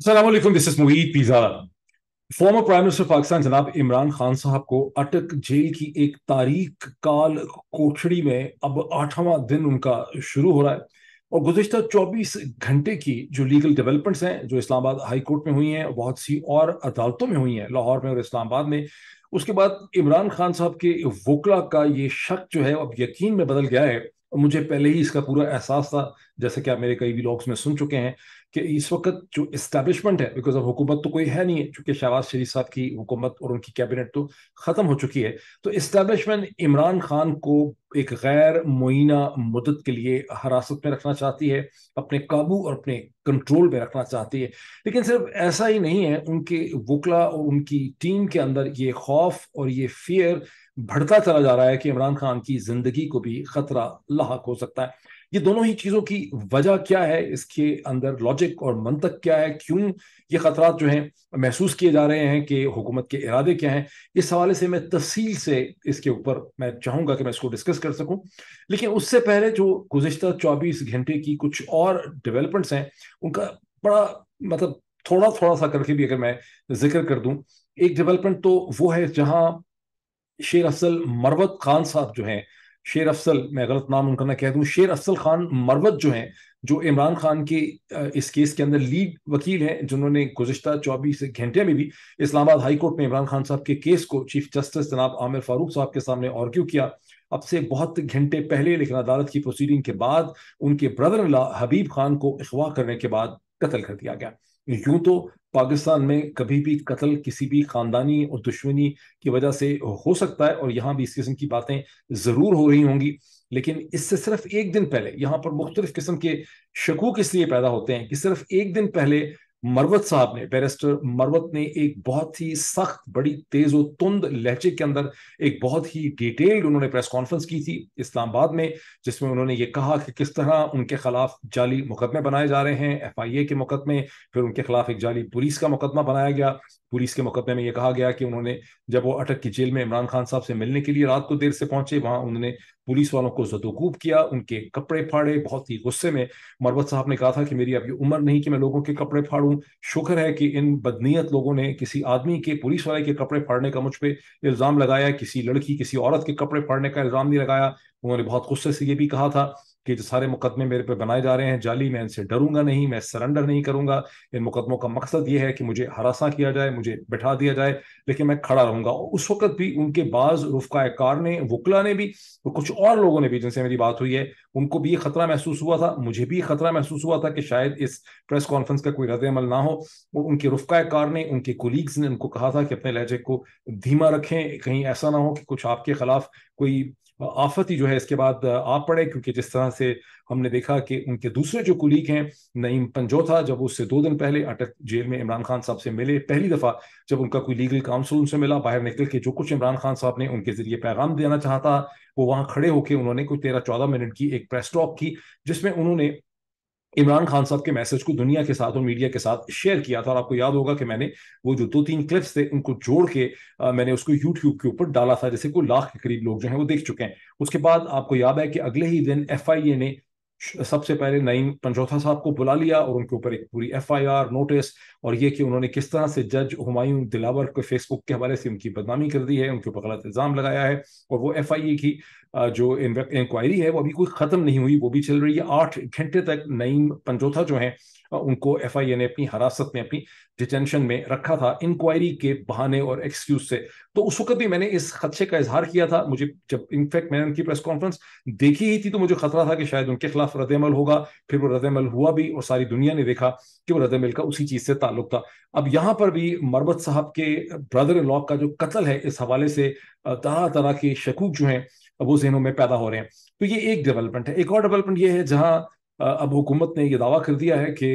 this is इज Pizza. Former Prime prime minister Pakistan जनाब इमरान खान साहब को अटक जेल की एक तारीख काल कोठड़ी में अब आठवां दिन उनका शुरू हो रहा है और गुजशत 24 घंटे की जो लीगल डेवलपमेंट्स हैं जो इस्लामाबाद हाई कोर्ट में हुई हैं बहुत सी और अदालतों में हुई हैं लाहौर में और इस्लामाबाद में उसके बाद इमरान खान साहब के वकला का ये शक जो है अब यकीन में बदल गया है मुझे पहले ही इसका पूरा एहसास था जैसे कि आप मेरे कई भी ब्लॉग्स में सुन चुके हैं कि इस वक्त जो इस्टेब्लिशमेंट है बिकॉज ऑफ हुकूमत तो कोई है नहीं है चूंकि शहबाज शरीफ साहब की हुकूमत और उनकी कैबिनेट तो ख़त्म हो चुकी है तो इस्टेब्लिशमेंट इमरान खान को एक गैर मुइना मदद के लिए हिरासत में रखना चाहती है अपने काबू और अपने कंट्रोल में रखना चाहती है लेकिन सिर्फ ऐसा ही नहीं है उनके वकला और उनकी टीम के अंदर ये खौफ और ये फियर बढ़ता चला जा रहा है कि इमरान खान की ज़िंदगी को भी ख़तरा लाक हो सकता है ये दोनों ही चीज़ों की वजह क्या है इसके अंदर लॉजिक और मंतक क्या है क्यों ये खतरा जो हैं महसूस किए जा रहे हैं कि हुकूमत के इरादे क्या हैं इस हवाले से मैं तफसील से इसके ऊपर मैं चाहूंगा कि मैं इसको डिस्कस कर सकूँ लेकिन उससे पहले जो गुजशत चौबीस घंटे की कुछ और डेवलपमेंट्स हैं उनका बड़ा मतलब थोड़ा थोड़ा सा करके भी अगर मैं जिक्र कर दूं एक डेवलपमेंट तो वो है जहां शेर असल मरवत खान साहब जो हैं शेर अफसल मैं गलत नाम उनका ना कह दूँ शेर अफसल खान मरवत जो हैं जो इमरान खान के इस केस के अंदर लीड वकील हैं जिन्होंने गुजशत चौबीस घंटे में भी इस्लामाबाद हाई कोर्ट में इमरान खान साहब के केस को चीफ जस्टिस जनाब आमिर फारूक साहब के सामने ऑर्ग्यू किया अब से बहुत घंटे पहले लेकिन अदालत की प्रोसीडिंग के बाद उनके ब्रदर ला हबीब खान को अखवा करने के बाद कत्ल कर दिया गया यूं तो पाकिस्तान में कभी भी कत्ल किसी भी खानदानी और दुश्मनी की वजह से हो सकता है और यहाँ भी इस किस्म की बातें ज़रूर हो रही होंगी लेकिन इससे सिर्फ एक दिन पहले यहाँ पर मुख्तलिफ किस्म के शकूक इसलिए पैदा होते हैं कि सिर्फ एक दिन पहले मरवत साहब ने बैरिस्टर मरवत ने एक बहुत ही सख्त बड़ी तेज और तुंद लहजे के अंदर एक बहुत ही डिटेल्ड उन्होंने प्रेस कॉन्फ्रेंस की थी इस्लामाबाद में जिसमें उन्होंने ये कहा कि किस तरह उनके खिलाफ जाली मुकदमे बनाए जा रहे हैं एफ आई ए के मुकदमे फिर उनके खिलाफ एक जाली पुलिस का मुकदमा बनाया गया पुलिस के मुकदमे में यह कहा गया कि उन्होंने जब वो अटक की जेल में इमरान खान साहब से मिलने के लिए रात को देर से पहुंचे वहां उन्होंने पुलिस वालों को जदोकूब किया उनके कपड़े फाड़े बहुत ही गुस्से में मरवत साहब ने कहा था कि मेरी अभी उम्र नहीं कि मैं लोगों के कपड़े फाड़ू शुक्र है कि इन बदनीयत लोगों ने किसी आदमी के पुलिस वाले के कपड़े फाड़ने का मुझ पर इल्ज़ाम लगाया किसी लड़की किसी औरत के कपड़े फाड़ने का इल्ज़ाम नहीं लगाया उन्होंने बहुत गुस्से से ये भी कहा था कि जो सारे मुकदमे मेरे पे बनाए जा रहे हैं जाली मैं इनसे डरूंगा नहीं मैं सरेंडर नहीं करूंगा इन मुकदमों का मकसद ये है कि मुझे हरासा किया जाए मुझे बिठा दिया जाए लेकिन मैं खड़ा रहूंगा और उस वक्त भी उनके बाज कार ने वकला ने भी और कुछ और लोगों ने भी जिनसे मेरी बात हुई है उनको भी ये खतरा महसूस हुआ था मुझे भी खतरा महसूस हुआ था कि शायद इस प्रेस कॉन्फ्रेंस का कोई रद्द अमल ना हो और उनके कार ने उनके कोलीग्स ने उनको कहा था कि अपने लहजे को धीमा रखें कहीं ऐसा ना हो कि कुछ आपके खिलाफ कोई आफत ही जो है इसके बाद आ पड़े क्योंकि जिस तरह से हमने देखा कि उनके दूसरे जो कुलीग हैं नईम पंजोथा जब उससे दो दिन पहले अटक जेल में इमरान खान साहब से मिले पहली दफ़ा जब उनका कोई लीगल काउंसिल उनसे मिला बाहर निकल के जो कुछ इमरान खान साहब ने उनके जरिए पैगाम देना चाहता वो वहां खड़े होकर उन्होंने कोई तेरह चौदह मिनट की एक प्रेस टॉक की जिसमें उन्होंने इमरान खान साहब के मैसेज को दुनिया के साथ और मीडिया के साथ शेयर किया था और आपको याद होगा कि मैंने वो जो दो तीन क्लिप्स थे उनको जोड़ के आ, मैंने उसको यूट्यूब के ऊपर डाला था जैसे को लाख के करीब लोग जो हैं वो देख चुके हैं उसके बाद आपको याद है कि अगले ही दिन एफ आई ए ने सबसे पहले नईम पंचौथा साहब को बुला लिया और उनके ऊपर एक पूरी एफआईआर नोटिस और ये कि उन्होंने किस तरह से जज हुमायूं दिलावर को फेसबुक के हवाले से उनकी बदनामी कर दी है उनके ऊपर गलत इल्ज़ाम लगाया है और वो एफआईए की जो इंक्वायरी है वो अभी कोई ख़त्म नहीं हुई वो भी चल रही है आठ घंटे तक नईम पंजोथा जो है उनको एफ ने अपनी हिरासत में अपनी डिटेंशन में रखा था इंक्वायरी के बहाने और एक्सक्यूज से तो उस वक्त भी मैंने इस खदशे का इजहार किया था मुझे जब इनफैक्ट मैंने उनकी प्रेस कॉन्फ्रेंस देखी ही थी तो मुझे खतरा था कि शायद उनके खिलाफ रदमल होगा फिर वो रदमल हुआ भी और सारी दुनिया ने देखा कि वो रदमल का उसी चीज़ से ताल्लुक था अब यहाँ पर भी मरबत साहब के ब्रदर इन लॉ का जो कत्ल है इस हवाले से तरह तरह के शकूक जो हैं वो जहनों में पैदा हो रहे हैं तो ये एक डेवलपमेंट है एक और डेवलपमेंट ये है जहाँ अब हुकूमत ने यह दावा कर दिया है कि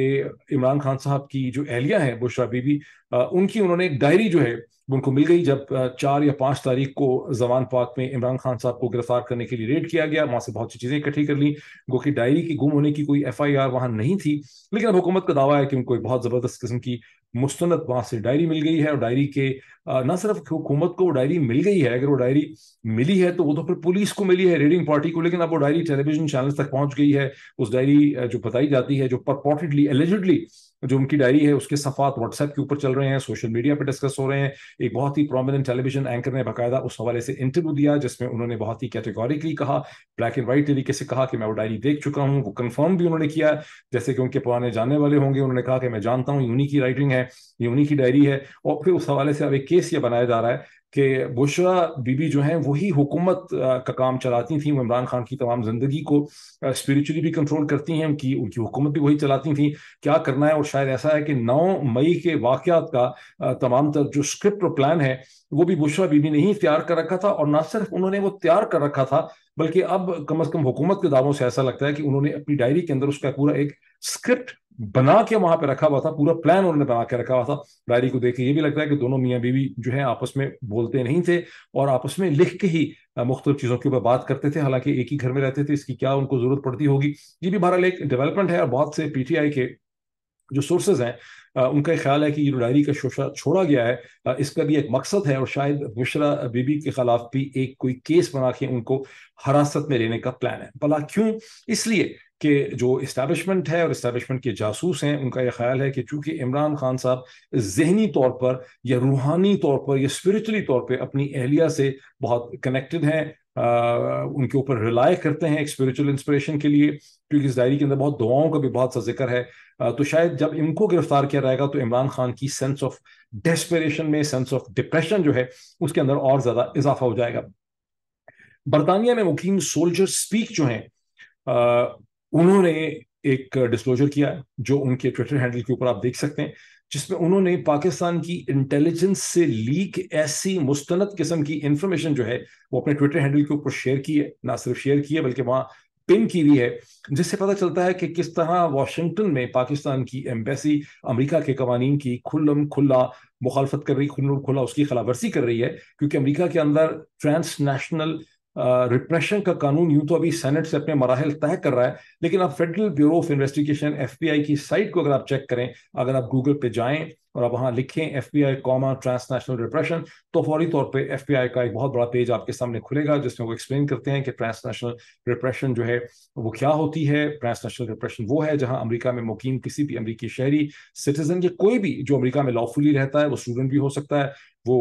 इमरान खान साहब की जो अहलिया है बुशरा बीबी उनकी उन्होंने एक डायरी जो है उनको मिल गई जब चार या पांच तारीख को जवान पाक में इमरान खान साहब को गिरफ्तार करने के लिए रेड किया गया वहां से बहुत सी चीज़ें इकट्ठी कर ली गो की डायरी की गुम होने की कोई एफ आई आर वहां नहीं थी लेकिन अब हुकूमत का दावा है कि उनको एक बहुत ज़बरदस्त किस्म की मुस्ंद वहां से डायरी मिल गई है और डायरी के ना सिर्फ हुकूमत को वो डायरी मिल गई है अगर वो डायरी मिली है तो वो तो फिर पुलिस को मिली है रेडिंग पार्टी को लेकिन अब वो डायरी टेलीविजन चैनल तक पहुंच गई है उस डायरी जो बताई जाती है जो परपोर्टेडली एलिजिडली जो उनकी डायरी है उसके सफात व्हाट्सएप के ऊपर चल रहे हैं सोशल मीडिया पर डिस्कस हो रहे हैं एक बहुत ही प्रोमिनेंट टेलीविजन एंकर ने बाकायदा उस हवाले से इंटरव्यू दिया जिसमें उन्होंने बहुत ही कैटेगोरिकली कहा ब्लैक एंड व्हाइट तरीके से कहा कि मैं वो डायरी देख चुका हूँ वो कन्फर्म भी उन्होंने किया जैसे कि उनके पुराने जानने वाले होंगे उन्होंने कहा कि मैं जानता हूँ यूनी की राइटिंग है ये उन्हीं की डायरी है और फिर उस हवाले से अब एक केस ये बनाया जा रहा है कि बुशरा बीबी जो हैं वही हुकूमत का काम चलाती थी वो इमरान खान की तमाम ज़िंदगी को स्पिरिचुअली भी कंट्रोल करती हैं उनकी उनकी हुकूमत भी वही चलाती थी क्या करना है और शायद ऐसा है कि नौ मई के वाक़ात का तमाम तर जो स्क्रिप्ट और प्लान है वो भी बुशरा बीबी ने ही तैयार कर रखा था और ना सिर्फ उन्होंने वो तैयार कर रखा था बल्कि अब कम अज़ कम हुकूमत के दावों से ऐसा लगता है कि उन्होंने अपनी डायरी के अंदर उसका पूरा एक स्क्रिप्ट बना के वहां पे रखा हुआ था पूरा प्लान उन्होंने बना के रखा हुआ था डायरी को देख के ये भी लगता है कि दोनों मियाँ बीवी जो है आपस में बोलते नहीं थे और आपस में लिख के ही मुख्तु चीज़ों के ऊपर बात करते थे हालांकि एक ही घर में रहते थे इसकी क्या उनको जरूरत पड़ती होगी ये भी बहरहाल एक डेवलपमेंट है और बहुत से पीटीआई के जो सोर्सेज हैं उनका ख्याल है कि ये डायरी का शोशा छोड़ा गया है इसका भी एक मकसद है और शायद मिश्रा बीबी के खिलाफ भी एक कोई केस बना के उनको हरासत में लेने का प्लान है भला क्यों इसलिए कि जो इस्टबलिशमेंट है और इस्टबलिशमेंट के जासूस हैं उनका यह ख्याल है कि चूंकि इमरान खान साहब जहनी तौर पर या रूहानी तौर पर या स्परिचुअली तौर पर अपनी एहलिया से बहुत कनेक्टेड हैं आ, उनके ऊपर रिलाय करते हैं एक स्परिचुअल इंस्परेशन के लिए क्योंकि इस डायरी के अंदर बहुत दुआओं का भी बहुत सा जिक्र है आ, तो शायद जब इनको गिरफ्तार किया जाएगा तो इमरान खान की सेंस ऑफ डेस्परेशन में सेंस ऑफ डिप्रेशन जो है उसके अंदर और ज़्यादा इजाफा हो जाएगा बरतानिया में मुकीम सोल्जर स्पीक जो हैं उन्होंने एक डिस्क्लोजर किया जो उनके ट्विटर हैंडल के ऊपर आप देख सकते हैं जिसमें उन्होंने पाकिस्तान की इंटेलिजेंस से लीक ऐसी मुस्तनद किस्म की इंफॉर्मेशन जो है वो अपने ट्विटर हैंडल के ऊपर शेयर की है ना सिर्फ शेयर की है बल्कि वहाँ पिन की हुई है जिससे पता चलता है कि किस तरह वाशिंगटन में पाकिस्तान की एम्बेसी अमेरिका के कवानीन की खुल्लम खुला मुखालफत कर रही खुल्लम खुला उसकी खिलाफवर्जी कर रही है क्योंकि अमेरिका के अंदर ट्रांस नेशनल रिप्रेशन का कानून यूं तो अभी सेनेट से अपने मराहल तय कर रहा है लेकिन आप federal bureau of investigation F की साइट को अगर आप चेक करें अगर आप गूगल पे जाएं और आप वहां लिखें F B I comma transnational repression तो फौरी तौर पे एफ पी आई का एक बहुत बड़ा पेज आपके सामने खुलेगा जिसमें वो एक्सप्लेन करते हैं कि ट्रांसनेशनल रिप्रेशन जो है वो क्या होती है ट्रांसनेशनल रिप्रेशन वो है जहां अमेरिका में मुकीम किसी भी अमरीकी शहरी सिटीजन के कोई भी जो अमेरिका में लॉफुली रहता है वो स्टूडेंट भी हो सकता है वो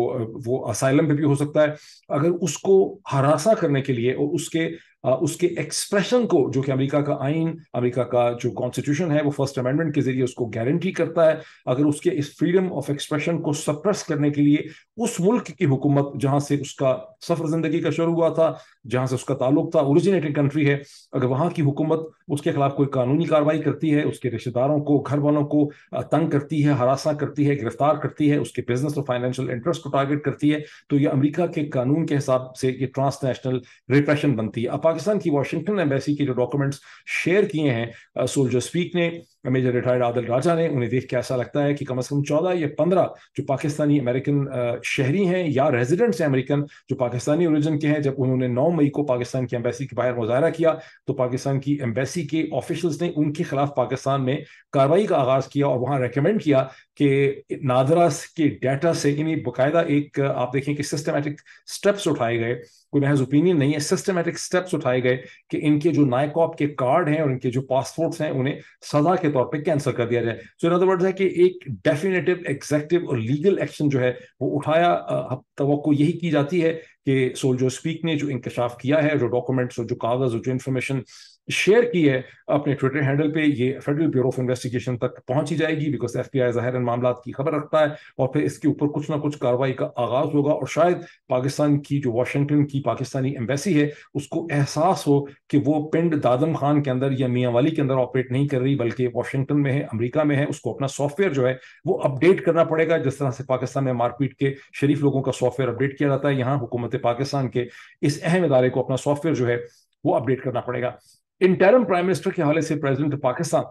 वो असाइलम पे भी हो सकता है अगर उसको हरासा करने के लिए और उसके उसके एक्सप्रेशन को जो कि अमेरिका का आइन अमेरिका का जो कॉन्स्टिट्यूशन है वो फर्स्ट अमेंडमेंट के जरिए उसको गारंटी करता है अगर उसके इस फ्रीडम ऑफ एक्सप्रेशन को सप्रेस करने के लिए उस मुल्क की हुकूमत जहां से उसका सफर जिंदगी का शुरू हुआ था जहां से उसका ताल्लुक था ओरिजिनेटिंग कंट्री है अगर वहां की हुकूमत उसके खिलाफ कोई कानूनी कार्रवाई करती है उसके रिश्तेदारों को घर वालों को तंग करती है हरासा करती है गिरफ्तार करती है उसके बिजनेस और फाइनेंशियल इंटरेस्ट को टारगेट करती है तो ये अमरीका के कानून के हिसाब से ये ट्रांसनेशनल रिप्रेशन बनती है पाकिस्तान की वॉशिंगटन एम्बेसी के जो डॉक्यूमेंट्स शेयर किए हैं सोल्जर स्पीक ने मेजर रिटायर्ड आदिल राजा ने उन्हें देख के ऐसा लगता है कि कम से कम चौदह या पंद्रह जो पाकिस्तानी अमेरिकन शहरी हैं या रेजिडेंट्स हैं अमेरिकन जो पाकिस्तानी ओरिजिन के हैं जब उन्होंने नौ मई को पाकिस्तान की एम्बेसी के बाहर मुजाहरा किया तो पाकिस्तान की एम्बेसी के ऑफिशल्स ने उनके खिलाफ पाकिस्तान में कार्रवाई का आगाज किया और वहाँ रिकमेंड किया कि नादरा के डाटा से इन्हें बाकायदा एक आप देखें कि सिस्टमेटिक स्टेप्स उठाए गए कोई महज ओपिनियन नहीं है सिस्टमेटिक स्टेप्स उठाए गए कि इनके जो नाइकॉप के कार्ड हैं और इनके जो पासपोर्ट्स हैं उन्हें सजा के तौर पे कैंसिल कर दिया जाए सो इन अदर वर्ड्स है कि एक डेफिनेटिव एग्जेक्टिव और लीगल एक्शन जो है वो उठाया अब तो यही की जाती है कि सोल्जर स्पीक ने जो इंकशाफ किया है जो डॉक्यूमेंट्स और जो कागज और जो इन्फॉर्मेशन शेयर की है अपने ट्विटर हैंडल पे ये फेडरल ब्यूरो ऑफ इन्वेस्टिगेशन तक पहुंची जाएगी बिकॉज एफ पी आई मामला की खबर रखता है और फिर इसके ऊपर कुछ ना कुछ कार्रवाई का आगाज होगा और शायद पाकिस्तान की जो वाशिंगटन की पाकिस्तानी एम्बेसी है उसको एहसास हो कि वो पिंड दादम खान के अंदर या मियाँ वाली के अंदर ऑपरेट नहीं कर रही बल्कि वाशिंगटन में है अमरीका में है उसको अपना सॉफ्टवेयर जो है वो अपडेट करना पड़ेगा जिस तरह से पाकिस्तान में मारपीट के शरीफ लोगों का सॉफ्टवेयर अपडेट किया जाता है यहाँ हुकूमत पाकिस्तान के इस अहम इदारे को अपना सॉफ्टवेयर जो है वो अपडेट करना पड़ेगा इंटरम प्राइम मिनिस्टर के हवाले से प्रेसिडेंट पाकिस्तान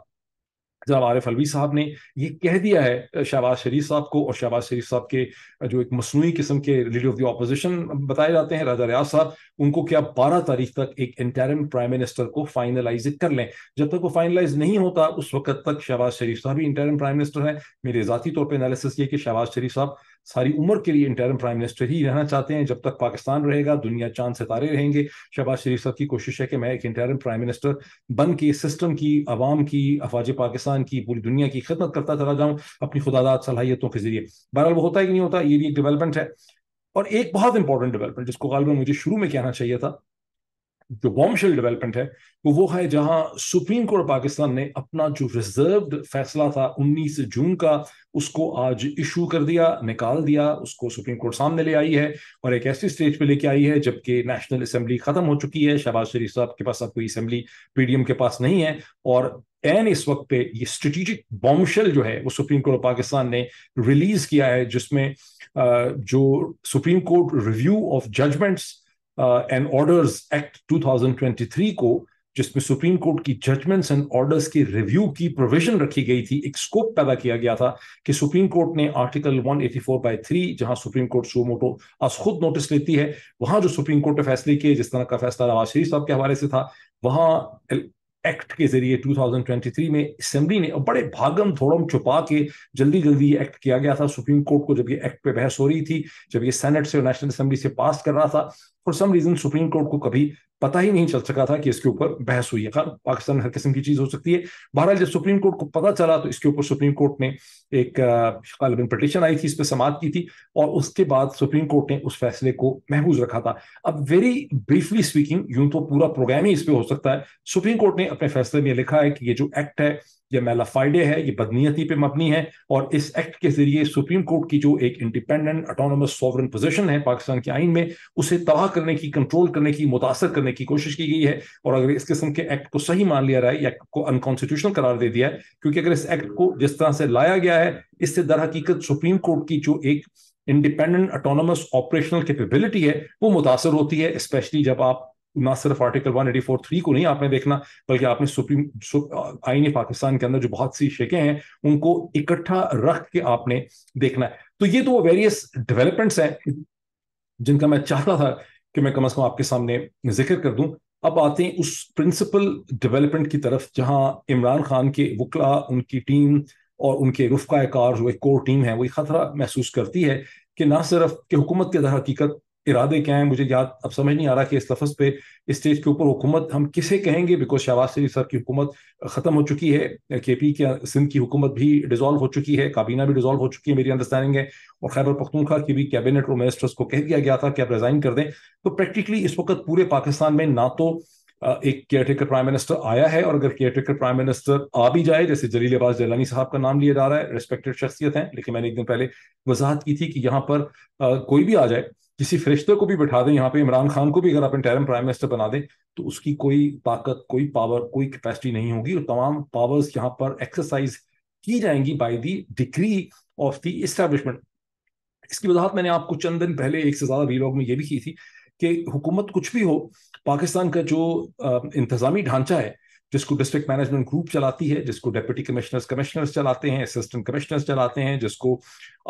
जनाब आरिफ अलवी साहब ने यह कह दिया है शहबाज शरीफ साहब को और शहबाज शरीफ साहब के जो एक मसनू किस्म के लीडर ऑफ द अपोजिशन बताए जाते हैं राजा रियाज साहब उनको क्या बारह तारीख तक एक इंटरम प्राइम मिनिस्टर को फाइनलाइज कर लें जब तक वो फाइनलाइज नहीं होता उस वक्त तक शहबाज शरीफ साहब ही इंटरम प्राइम मिनिस्टर है मेरे ज़ाती तौर पर एनालिसिस ये कि शहबाज शरीफ साहब सारी उम्र के लिए इंटरम प्राइम मिनिस्टर ही रहना चाहते हैं जब तक पाकिस्तान रहेगा दुनिया चांद सितारे रहेंगे शहबाज शरीफ साहब की कोशिश है कि मैं एक इंटरम प्राइम मिनिस्टर बन के सिस्टम की आवाम की अफवाज पाकिस्तान की पूरी दुनिया की खिदमत करता चला जाऊं अपनी खुदादात सलाहियतों के जरिए बहरहाल वो होता है कि नहीं होता ये भी एक डेवलपमेंट है और एक बहुत इंपॉर्टेंट डेवलपमेंट जिसको गालबा मुझे शुरू में कहना चाहिए था जो बॉम्बशेल डेवलपमेंट है वो तो वो है जहां सुप्रीम कोर्ट पाकिस्तान ने अपना जो रिजर्व फैसला था 19 जून का उसको आज इशू कर दिया निकाल दिया उसको सुप्रीम कोर्ट सामने ले आई है और एक ऐसी स्टेज पे लेके आई है जबकि नेशनल असेंबली खत्म हो चुकी है शहबाज शरीफ साहब के पास अब कोई असेंबली पीडीएम के पास नहीं है और एन इस वक्त पे ये स्ट्रेटेजिक बॉम्बशेल जो है वो सुप्रीम कोर्ट ऑफ पाकिस्तान ने रिलीज किया है जिसमें जो supreme court review of judgments and orders act 2023 को जिसमें सुप्रीम कोर्ट की जजमेंट्स एंड ऑर्डर्स की रिव्यू की प्रोविजन रखी गई थी एक स्कोप पैदा किया गया था कि सुप्रीम कोर्ट ने article 184 eighty four by three जहां सुप्रीम कोर्ट सुमोटो आज खुद नोटिस लेती है वहां जो सुप्रीम कोर्ट ने फैसले किए जिस तरह का फैसला नवाज शरीफ साहब के हवाले से था वहां एक्ट के जरिए 2023 में असेंबली ने बड़े भागम थोड़म छुपा के जल्दी जल्दी ये एक्ट किया गया था सुप्रीम कोर्ट को जब ये एक्ट पे बहस हो रही थी जब ये सेनेट से और नेशनल असेंबली से पास कर रहा था for some reason supreme court को कभी पता ही नहीं चल सका था कि इसके ऊपर बहस हुई है खैर पाकिस्तान में हर किस्म की चीज हो सकती है बहरहाल जब सुप्रीम कोर्ट को पता चला तो इसके ऊपर सुप्रीम कोर्ट ने एक गालिबन पटिशन आई थी इस पर समाप्त की थी और उसके बाद सुप्रीम कोर्ट ने उस फैसले को महफूज रखा था अब वेरी ब्रीफली स्पीकिंग यूं तो पूरा प्रोग्राम ही इस पर हो सकता है सुप्रीम कोर्ट ने अपने फैसले में लिखा है कि ये जो एक्ट है ये मेला फाइडे है ये बदनीयती पे मबनी है और इस एक्ट के जरिए सुप्रीम कोर्ट की जो एक इंडिपेंडेंट अटोनमस सॉवरन पोजीशन है पाकिस्तान के आइन में उसे तबाह करने की कंट्रोल करने की मुतासर करने की कोशिश की गई है और अगर इस किस्म के एक्ट को सही मान लिया रहा है एक्ट को अनकॉन्स्टिट्यूशनल करार दे दिया है क्योंकि अगर इस एक्ट को जिस तरह से लाया गया है इससे दर हकीकत सुप्रीम कोर्ट की जो एक इंडिपेंडेंट ऑटोनमस ऑपरेशनल कैपेबिलिटी है वो मुतासर होती है स्पेशली जब आप ना सिर्फ article one eighty four three को नहीं आपने देखना बल्कि आपने सुप्रीम आईने पाकिस्तान के अंदर जो बहुत सी शेकें हैं उनको इकट्ठा रख के आपने देखना है तो ये तो वो वेरियस डेवलपमेंट्स हैं जिनका मैं चाहता था कि मैं कम अज कम आपके सामने जिक्र कर दूं अब आते हैं उस प्रिंसिपल डेवलपमेंट की तरफ जहां इमरान खान के वकला उनकी टीम और उनके रुफाकार जो एक कोर टीम है वो खतरा महसूस करती है कि ना सिर्फ कि हुकूमत के दर हकीकत इरादे क्या हैं मुझे याद अब समझ नहीं आ रहा कि इस लफ्ज़ पे इस स्टेज के ऊपर हुकूमत हम किसे कहेंगे बिकॉज शहबाज शरीफ सर की हुकूमत ख़त्म हो चुकी है के पी के सिंध की हुकूमत भी डिजॉल्व हो चुकी है काबीना भी डिजॉल्व हो चुकी है मेरी अंडरस्टैंडिंग है और खैबर पख्तूखा की भी कैबिनेट और मिनिस्टर्स को कह दिया गया था कि आप रिज़ाइन कर दें तो प्रैक्टिकली इस वक्त पूरे पाकिस्तान में ना तो एक केयरटेकर प्राइम मिनिस्टर आया है और अगर केयरटेकर प्राइम मिनिस्टर आ भी जाए जैसे जलील अब्बास जलानी साहब का नाम लिया जा रहा है रिस्पेक्टेड शख्सियत हैं लेकिन मैंने एक दिन पहले वजाहत की थी कि यहाँ पर कोई भी आ जाए किसी फरिश्ते को भी बिठा दें यहाँ पे इमरान खान को भी अगर आप इंटरम प्राइम मिनिस्टर बना दें तो उसकी कोई ताकत कोई पावर कोई कैपेसिटी नहीं होगी और तमाम पावर्स यहाँ पर एक्सरसाइज की जाएंगी by the degree of the establishment इसकी वजाहत मैंने आपको चंद दिन पहले एक से ज़्यादा वीलॉग में ये भी की थी कि हुकूमत कुछ भी हो पाकिस्तान का जो इंतज़ामी ढांचा है जिसको डिस्ट्रिक्ट मैनेजमेंट ग्रुप चलाती है जिसको डेप्यूटी कमिश्नर्स कमिश्नर्स चलाते हैं असिस्टेंट कमिश्नर्स चलाते हैं जिसको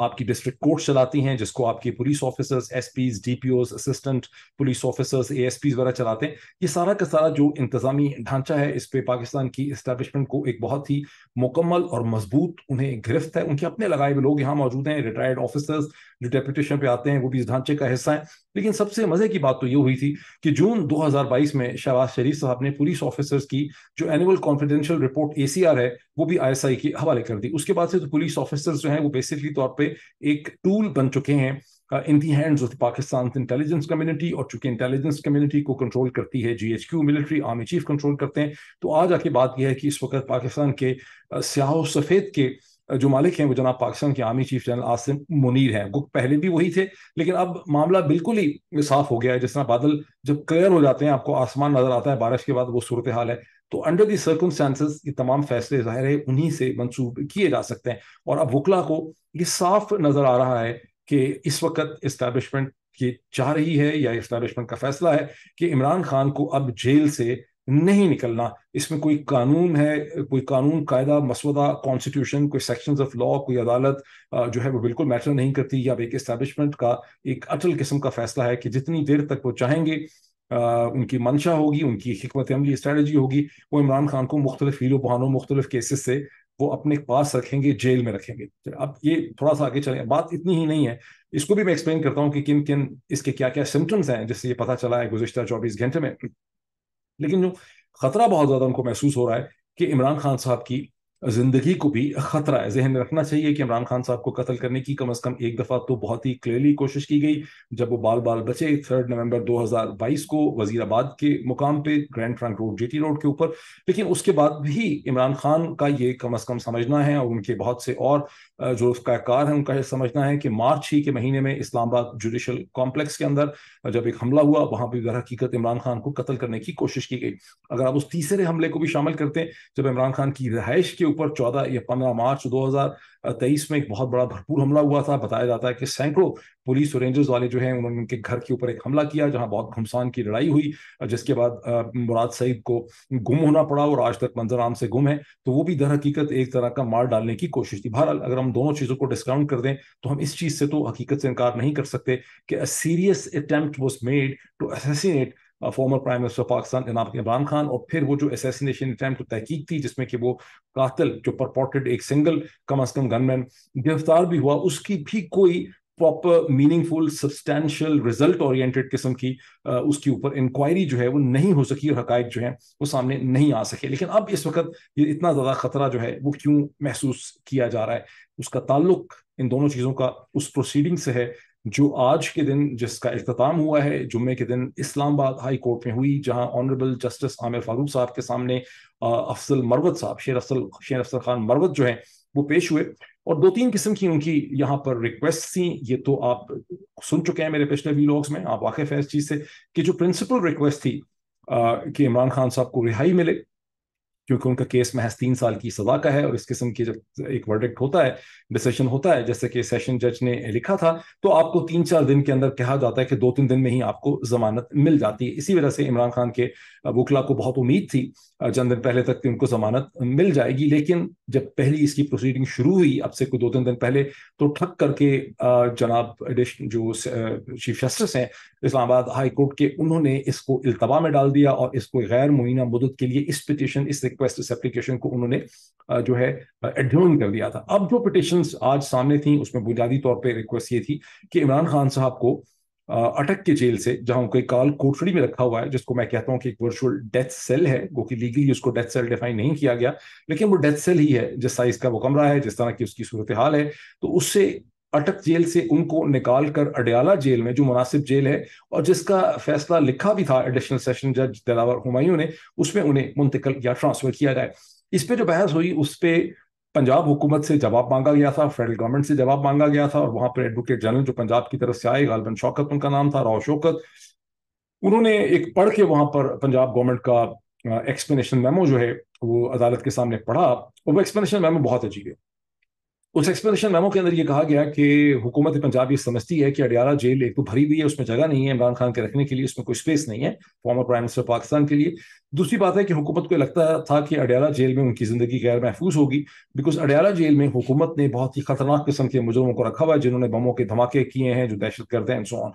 आपकी डिस्ट्रिक्ट कोर्ट चलाती हैं जिसको आपकी police officers SPs DPOs assistant police officers ASPs वगैरह चलाते हैं ये सारा का सारा जो इंतजामी ढांचा है इस पर पाकिस्तान की इस्टेब्लिशमेंट को एक बहुत ही मुकम्मल और मजबूत उन्हें गिरफ्त है उनके अपने लगाए हुए लोग यहाँ मौजूद हैं रिटायर्ड ऑफिसर्स जो डेप्यूटेशन पे आते हैं वो भी इस ढांचे का हिस्सा है लेकिन सबसे मजे की बात तो ये हुई थी कि जून 2022 में शहबाज शरीफ साहब ने पुलिस ऑफिसर्स की जो एनुअल कॉन्फिडेंशियल रिपोर्ट ए है वो भी आई के हवाले कर दी उसके बाद से तो पुलिस ऑफिसर्स जो हैं वो बेसिकली तौर पर एक टूल बन चुके हैं in the hands of Pakistan intelligence community और चूंकि इंटेलिजेंस कम्युनिटी को कंट्रोल करती है G H Q military army chief control करते हैं तो आज आके बात यह है कि इस वक्त पाकिस्तान के स्याह सफ़ेद के जो मालिक हैं वो जनाब पाकिस्तान के army chief general Asim Munir हैं वो पहले भी वही थे लेकिन अब मामला बिल्कुल ही साफ हो गया है जिस तरह बादल जब क्लियर हो जाते हैं आपको आसमान नजर आता है बारिश के बाद वो सूरत हाल है तो अंडर दी सर्कमस्टांसिस ये तमाम फैसले जाहिर है उन्हीं से मंसूब किए जा सकते हैं और अब वकला को ये साफ नजर आ रहा है कि इस वक्त इस्टेबलिशमेंट ये चाह रही है या इस्टेबलिशमेंट का फैसला है कि इमरान खान को अब जेल से नहीं निकलना इसमें कोई कानून है कोई कानून कायदा मसौदा कॉन्स्टिट्यूशन कोई सेक्शंस ऑफ लॉ कोई अदालत जो है वो बिल्कुल मैटर नहीं करती या एक एस्टेब्लिशमेंट का एक अटल किस्म का फैसला है कि जितनी देर तक वो चाहेंगे उनकी मंशा होगी उनकी हमत अमली स्ट्रेटजी होगी वो इमरान खान को मुख्तलिफ हीरो बहानों मुख्तलिफ केसेस से वो अपने पास रखेंगे जेल में रखेंगे तो अब ये थोड़ा सा आगे चले बात इतनी ही नहीं है इसको भी मैं एक्सप्लेन करता हूँ कि किन किन इसके क्या क्या सिम्टम्स हैं जिससे ये पता चला है गुजशत चौबीस घंटे में लेकिन जो खतरा बहुत ज़्यादा उनको महसूस हो रहा है कि इमरान खान साहब की ज़िंदगी को भी ख़तरा है जहन में रखना चाहिए कि इमरान खान साहब को कत्ल करने की कम अज़ कम एक दफ़ा तो बहुत ही क्लियरली कोशिश की गई जब वो बाल बाल बचे थर्ड नवंबर 2022 को वजीराबाद के मुकाम पे grand trunk road GT road के ऊपर लेकिन उसके बाद भी इमरान खान का ये कम अज़ कम समझना है और उनके बहुत से और जो कार हैं उनका समझना है कि मार्च ही के महीने में इस्लामाबाद जुडिशल कॉम्प्लेक्स के अंदर जब एक हमला हुआ वहाँ पर दर हकीकत इमरान खान को कत्ल करने की कोशिश की गई अगर आप उस तीसरे हमले को भी शामिल करते हैं जब इमरान खान की रहाइश के ऊपर चौदह या पंद्रह मार्च दो तेईस में एक बहुत बड़ा भरपूर हमला हुआ था बताया जाता है कि सैकड़ों पुलिस और रेंजर्स वाले जो हैं उन्होंने उनके घर के ऊपर एक हमला किया जहां बहुत घमसान की लड़ाई हुई जिसके बाद मुराद सईद को गुम होना पड़ा और आज तक मंजर आम से गुम है तो वो भी दर हकीकत एक तरह का मार डालने की कोशिश थी बहरहाल अगर हम दोनों चीज़ों को डिस्काउंट कर दें तो हम इस चीज़ से तो हकीकत से इनकार नहीं कर सकते कि a serious attempt was made to assassinate former prime minister Pakistan जनाब इमरान खान और फिर वो जो एसेसिनेशन अटैम्प्ट तहकीक थी जिसमें कि वो कातल जो परपोर्टेड एक सिंगल कम अज कम गनमैन गिरफ्तार भी हुआ उसकी भी कोई proper meaningful substantial result oriented किस्म की आ, उसके ऊपर इंक्वायरी जो है वो नहीं हो सकी और हक जो है वो सामने नहीं आ सके लेकिन अब इस वक्त ये इतना ज़्यादा खतरा जो है वो क्यों महसूस किया जा रहा है उसका ताल्लुक इन दोनों चीज़ों का उस प्रोसीडिंग से है जो आज के दिन जिसका अख्ताम हुआ है जुम्मे के दिन इस्लामाबाद हाई कोर्ट में हुई जहां ऑनरेबल जस्टिस आमिर फारूक साहब के सामने अफसल मरवत साहब शेर अफसल शेर अफसल खान मरवत जो है वो पेश हुए और दो तीन किस्म की उनकी यहाँ पर रिक्वेस्ट थी ये तो आप सुन चुके हैं मेरे पिछले वीलॉग्स में आप वाकिफ है इस चीज़ से कि जो प्रिंसिपल रिक्वेस्ट थी कि इमरान खान साहब को रिहाई मिले क्योंकि उनका केस महज तीन साल की सजा का है और इस किस्म की जब एक वर्डिक्ट होता है डिसीशन होता है जैसे कि सेशन जज ने लिखा था तो आपको तीन चार दिन के अंदर कहा जाता है कि दो तीन दिन में ही आपको जमानत मिल जाती है इसी वजह से इमरान खान के वकला को बहुत उम्मीद थी चंद दिन पहले तक उनको जमानत मिल जाएगी लेकिन जब पहली इसकी प्रोसीडिंग शुरू हुई अब से कोई दो तीन दिन पहले तो ठक करके जनाब एडिशन जो चीफ जस्टिस हैं इस्लामाबाद हाई कोर्ट के उन्होंने इसको अल्तबा में डाल दिया और इसको गैर मुइना मदद के लिए इस पिटिशन इस रिक्वेस्ट इस एप्लीकेशन को उन्होंने जो है एड्यून कर दिया था अब जो पिटिशन आज सामने थी उसमें बुनियादी तौर पर रिक्वेस्ट ये थी कि इमरान खान साहब को अटक के जेल से जहां उनको एक काल कोठड़ी में रखा हुआ है जिसको मैं कहता हूं कि एक वर्चुअल डेथ सेल है वो कि लीगली उसको डेथ सेल डिफाइन नहीं किया गया लेकिन वो डेथ सेल ही है जिस साइज का वो कमरा है जिस तरह की उसकी सूरत हाल है तो उससे अटक जेल से उनको निकाल कर अडयाला जेल में जो मुनासिब जेल है और जिसका फैसला लिखा भी था एडिशनल सेशन जज दिलावर हुमायूं ने उसमें उन्हें मुंतकल या ट्रांसफर किया जाए इस पर जो बहस हुई उस पर पंजाब हुकूमत से जवाब मांगा गया था फेडरल गवर्नमेंट से जवाब मांगा गया था और वहां पर एडवोकेट जनरल जो पंजाब की तरफ से आए गालबन शौकत उनका नाम था राव शौकत उन्होंने एक पढ़ के वहां पर पंजाब गवर्नमेंट का एक्सप्लेनेशन मेमो जो है वो अदालत के सामने पढ़ा और वो एक्सप्लेनेशन मेमो बहुत अजीब है उस एक्सप्लेनेशन मेमो के अंदर ये कहा गया कि हुकूमत पंजाब ये समझती है कि अडियाला जेल एक तो भरी हुई है उसमें जगह नहीं है इमरान खान के रखने के लिए उसमें कोई स्पेस नहीं है फॉर्मर प्राइम मिनिस्टर पाकिस्तान के लिए दूसरी बात है कि हुकूमत को लगता था कि अडयाला जेल में उनकी ज़िंदगी गैर महफूज होगी बिकॉज अडयाला जेल में हुकूमत ने बहुत ही ख़तरनाक किस्म के मुजरमों को रखा हुआ है जिन्होंने बमों के धमाके किए हैं जो दहशत गर्द हैं सो ऑन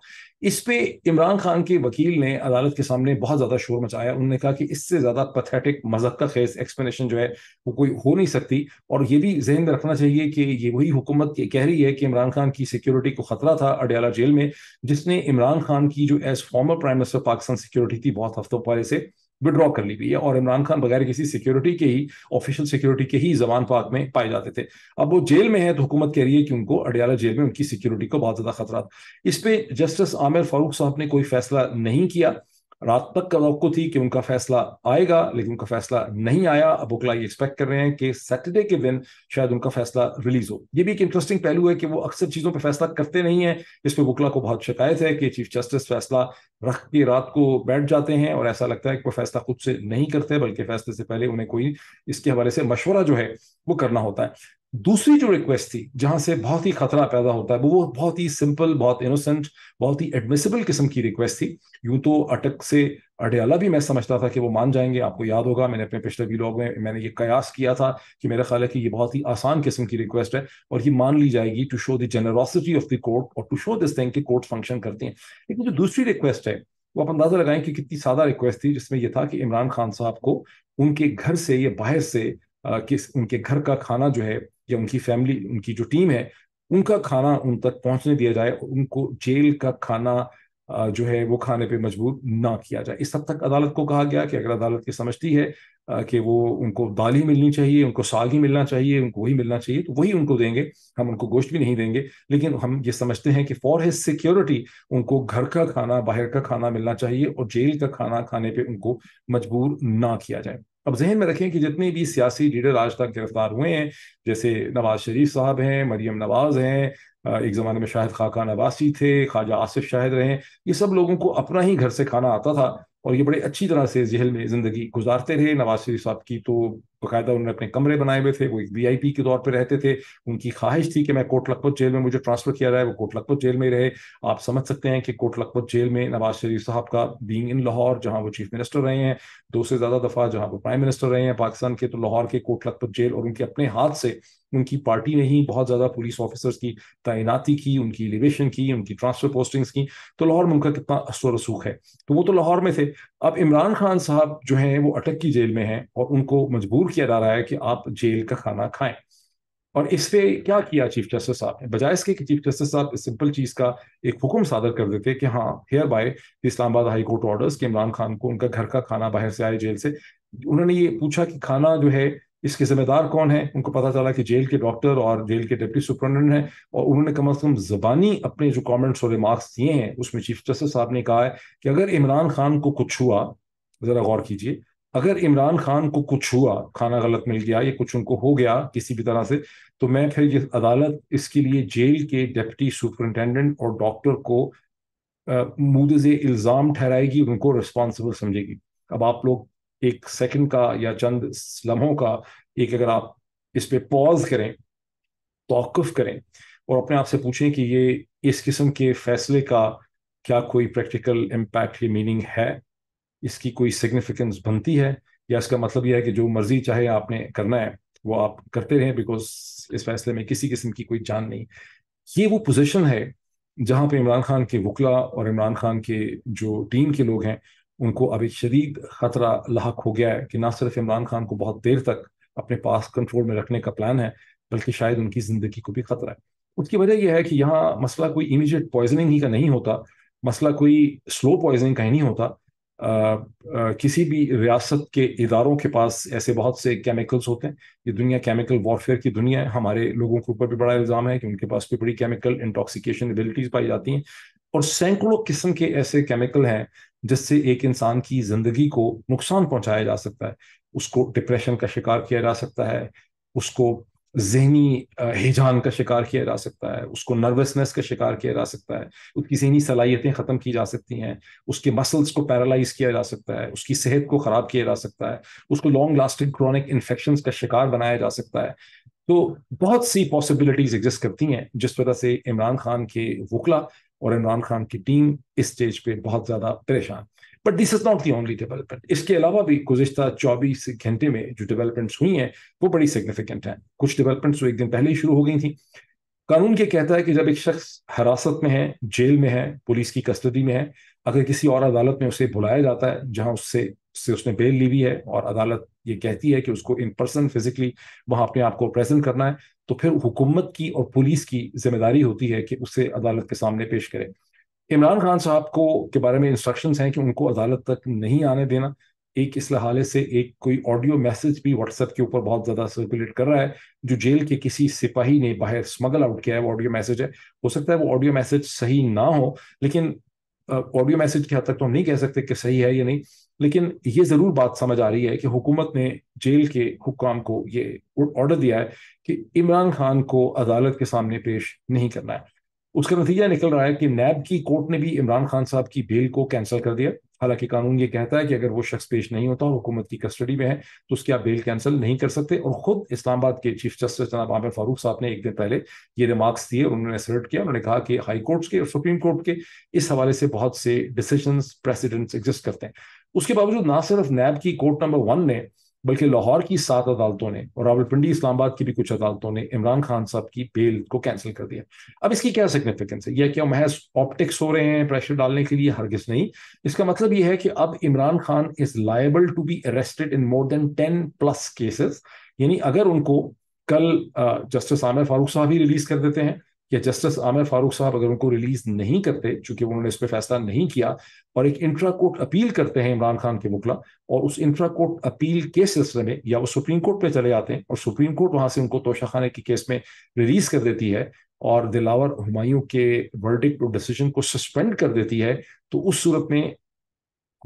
इस पे इमरान खान के वकील ने अदालत के सामने बहुत ज़्यादा शोर मचाया उन्होंने कहा कि इससे ज़्यादा पथेटिक का खेज एक्सप्लेनेशन जो है वो कोई हो नहीं सकती और ये भी जहन में रखना चाहिए कि ये वही हुकूमत कह रही है कि इमरान खान की सिक्योरिटी को ख़तरा था अडयाला जेल में जिसने इमरान खान की जो as former prime minister Pakistan security थी बहुत हफ्तों पहले से विड्रॉ कर ली गई है और इमरान खान बगैर किसी सिक्योरिटी के ही ऑफिशियल सिक्योरिटी के ही जमान पाक में पाए जाते थे अब वो जेल में है तो हुकूमत कह रही है कि उनको अडियाला जेल में उनकी सिक्योरिटी को बहुत ज्यादा खतरा इस पर जस्टिस आमिर फारूक साहब ने कोई फैसला नहीं किया रात तक का तो थी कि उनका फैसला आएगा लेकिन उनका फैसला नहीं आया अब वकला ये एक्सपेक्ट कर रहे हैं कि सैटरडे के दिन शायद उनका फैसला रिलीज हो ये भी एक इंटरेस्टिंग पहलू है कि वो अक्सर चीज़ों पर फैसला करते नहीं है इस पर वकला को बहुत शिकायत है कि चीफ जस्टिस फैसला रख के रात को बैठ जाते हैं और ऐसा लगता है कि वो फैसला खुद से नहीं करते बल्कि फैसले से पहले उन्हें कोई इसके हवाले से मशवरा जो है वो करना होता है दूसरी जो रिक्वेस्ट थी जहां से बहुत ही खतरा पैदा होता है वो बहुत ही सिंपल बहुत इनोसेंट बहुत ही एडमिसिबल किस्म की रिक्वेस्ट थी यूं तो अटक से अडयाला भी मैं समझता था कि वो मान जाएंगे आपको याद होगा मैंने अपने पिछले व्लॉग में मैंने ये कयास किया था कि मेरा ख्याल है कि ये बहुत ही आसान किस्म की रिक्वेस्ट है और ये मान ली जाएगी to show the generosity of the court और टू शो दिस थिंग कि कोर्ट फंक्शन करती हैं लेकिन जो दूसरी रिक्वेस्ट है वो आप अंदाजा लगाएं कि कितनी सादा रिक्वेस्ट थी जिसमें यह था कि इमरान खान साहब को उनके घर से या बाहर से किस उनके घर का खाना जो है या उनकी फैमिली उनकी जो टीम है उनका खाना उन तक पहुंचने दिया जाए उनको जेल का खाना जो है वो खाने पे मजबूर ना किया जाए इस हद तक अदालत को कहा गया कि अगर अदालत ये समझती है कि वो उनको दाल ही मिलनी चाहिए उनको साग ही मिलना चाहिए उनको वही मिलना चाहिए तो वही उनको देंगे हम उनको गोश्त भी नहीं देंगे लेकिन हम ये समझते हैं कि फॉर हिज सिक्योरिटी उनको घर का खाना बाहर का खाना मिलना चाहिए और जेल का खाना खाने पर उनको मजबूर ना किया जाए अब जहन में रखें कि जितने भी सियासी लीडर आज तक गिरफ्तार हुए हैं जैसे नवाज शरीफ साहब हैं मरियम नवाज हैं एक ज़माने में शाहिद खाका नवासी थे ख्वाजा आसिफ शाहिद रहे ये सब लोगों को अपना ही घर से खाना आता था और ये बड़े अच्छी तरह से जहल में ज़िंदगी गुजारते रहे नवाज शरीफ साहब की तो बाकायदा उन्होंने अपने कमरे बनाए हुए थे वो एक वीआईपी के तौर पर रहते थे उनकी ख्वाहिश थी कि मैं कोट लखपत जेल में मुझे ट्रांसफर किया जाए वो कोट लखपत जेल में रहे आप समझ सकते हैं कि कोट लखपत जेल में नवाज शरीफ साहब का बींग इन लाहौर जहाँ वो चीफ मिनिस्टर रहे हैं दो से ज्यादा दफा जहाँ वो प्राइम मिनिस्टर रहे हैं पाकिस्तान के तो लाहौर के कोट लखपत जेल और उनके अपने हाथ से उनकी पार्टी ने ही बहुत ज़्यादा पुलिस ऑफिसर्स की तैनाती की उनकी एलिवेशन की उनकी ट्रांसफर पोस्टिंग्स की तो लाहौर में उनका कितना असर रसूख है तो वो तो लाहौर में थे अब इमरान खान साहब जो हैं वो अटक की जेल में हैं और उनको मजबूर मजबूर किया जा रहा है कि आप जेल का खाना खाएं और इस पर क्या किया चीफ जस्टिस साहब ने बजाय इसके कि चीफ जस्टिस साहब इस सिंपल चीज़ का एक हुक्म सादर कर देते कि हाँ hereby Islamabad high court orders के इमरान खान को उनका घर का खाना बाहर से आए जेल से उन्होंने ये पूछा कि खाना जो है इसके जिम्मेदार कौन है उनको पता चला कि जेल के डॉक्टर और जेल के डिप्टी सुप्रिटेंडेंट हैं और उन्होंने कम अज कम जबानी अपने जो कॉमेंट्स और रिमार्क्स दिए हैं उसमें चीफ जस्टिस साहब ने कहा है कि अगर इमरान खान को कुछ हुआ ज़रा गौर कीजिए अगर इमरान खान को कुछ हुआ खाना गलत मिल गया या कुछ उनको हो गया किसी भी तरह से तो मैं फिर ये अदालत इसके लिए जेल के डेप्टी सुपरिटेंडेंट और डॉक्टर को मुदज इल्ज़ाम ठहराएगी उनको रिस्पॉन्सिबल समझेगी अब आप लोग एक सेकंड का या चंद लम्हों का एक अगर आप इस पर पॉज करें तोकफ करें और अपने आप से पूछें कि ये इस किस्म के फैसले का क्या कोई प्रैक्टिकल इम्पैक्ट या मीनिंग है इसकी कोई सिग्निफिकेंस बनती है या इसका मतलब यह है कि जो मर्जी चाहे आपने करना है वो आप करते रहें बिकॉज इस फैसले में किसी किस्म की कोई जान नहीं ये वो पोजिशन है जहां पे इमरान खान के वकला और इमरान खान के जो टीम के लोग हैं उनको अब एक शदीद खतरा लाक हो गया है कि ना सिर्फ इमरान खान को बहुत देर तक अपने पास कंट्रोल में रखने का प्लान है बल्कि शायद उनकी ज़िंदगी को भी खतरा है उसकी वजह यह है कि यहाँ मसला कोई इमीजिएट पॉइजनिंग ही का नहीं होता मसला कोई स्लो पॉइजनिंग का ही नहीं होता किसी भी रियासत के इदारों के पास ऐसे बहुत से केमिकल्स होते हैं ये दुनिया केमिकल वॉरफेयर की दुनिया है हमारे लोगों के ऊपर भी बड़ा इल्ज़ाम है कि उनके पास भी बड़ी केमिकल इंटॉक्सिकेशन एबिलिटीज पाई जाती हैं और सैकड़ों किस्म के ऐसे केमिकल हैं जिससे एक इंसान की ज़िंदगी को नुकसान पहुंचाया जा सकता है उसको डिप्रेशन का शिकार किया जा सकता है उसको जहनी हिजान का शिकार किया जा सकता है उसको नर्वसनेस का शिकार किया जा सकता है उसकी जहनी सलाहियतें ख़त्म की जा सकती हैं उसके मसल्स को पैरालाइज किया जा सकता है उसकी सेहत को ख़राब किया जा सकता है उसको लॉन्ग लास्टिंग क्रॉनिक इन्फेक्शन का शिकार बनाया जा सकता है तो बहुत सी पॉसिबिलिटीज़ एग्जिस्ट करती हैं जिस वजह से इमरान खान के वकला और इमरान खान की टीम इस स्टेज पर बहुत ज़्यादा परेशान but this is not the only development इसके अलावा भी गुजशत चौबीस घंटे में जो डेवलपमेंट्स हुई हैं वो बड़ी सिग्निफिकेंट हैं कुछ डेवलपमेंट्स तो एक दिन पहले ही शुरू हो गई थी कानून के कहता है कि जब एक शख्स हिरासत में है जेल में है पुलिस की कस्टडी में है अगर किसी और अदालत में उसे बुलाया जाता है जहां उससे से उसने बेल ली हुई है और अदालत ये कहती है कि उसको इन पर्सन फिजिकली वहां अपने आप को प्रेजेंट करना है तो फिर हुकूमत की और पुलिस की जिम्मेदारी होती है कि उसे अदालत के सामने पेश करें इमरान खान साहब को के बारे में इंस्ट्रक्शन हैं कि उनको अदालत तक नहीं आने देना एक इस हवाले से एक कोई ऑडियो मैसेज भी व्हाट्सएप के ऊपर बहुत ज़्यादा सर्कुलेट कर रहा है जो जेल के किसी सिपाही ने बाहर स्मगल आउट किया है वो ऑडियो मैसेज है हो सकता है वो ऑडियो मैसेज सही ना हो लेकिन ऑडियो मैसेज के हद तक तो हम नहीं कह सकते कि सही है या नहीं लेकिन ये ज़रूर बात समझ आ रही है कि हुकूमत ने जेल के हुकाम को ये ऑर्डर दिया है कि इमरान खान को अदालत के सामने पेश नहीं करना है उसका नतीजा निकल रहा है कि नैब की कोर्ट ने भी इमरान खान साहब की बेल को कैंसिल कर दिया हालांकि कानून ये कहता है कि अगर वो शख्स पेश नहीं होता और हुकूमत की कस्टडी में है तो उसकी आप बेल कैंसिल नहीं कर सकते और खुद इस्लामाबाद के चीफ जस्टिस जनाब आमिर फारूक साहब ने एक दिन पहले ये रिमार्क्स दिए उन्होंने सर्ट किया उन्होंने कहा कि हाई कोर्ट्स के और सुप्रीम कोर्ट के इस हवाले से बहुत से डिसीजन प्रेसिडेंट्स एग्जिस्ट करते हैं उसके बावजूद ना सिर्फ नैब की कोर्ट नंबर वन ने बल्कि लाहौर की सात अदालतों ने और रावलपिंडी इस्लामाबाद की भी कुछ अदालतों ने इमरान खान साहब की बेल को कैंसिल कर दिया अब इसकी क्या सिग्निफिकेंस है यह क्या महज ऑप्टिक्स हो रहे हैं प्रेशर डालने के लिए हरगिज नहीं इसका मतलब यह है कि अब Imran Khan is liable to be arrested in more than ten plus cases यानी अगर उनको कल जस्टिस आमिर फारूक साहब ही रिलीज कर देते हैं या जस्टिस आमिर फारूक साहब अगर उनको रिलीज नहीं करते चूंकि उन्होंने इस पर फैसला नहीं किया और एक इंट्रा कोर्ट अपील करते हैं इमरान खान के मुखला और उस इंट्रा कोर्ट अपील के सिलसिले में या वो सुप्रीम कोर्ट पे चले जाते हैं और सुप्रीम कोर्ट वहां से उनको तोशाखाने के केस में रिलीज कर देती है और दिलावर हमायूं के वर्डिक्ट और डिसीजन को सस्पेंड कर देती है तो उस सूरत में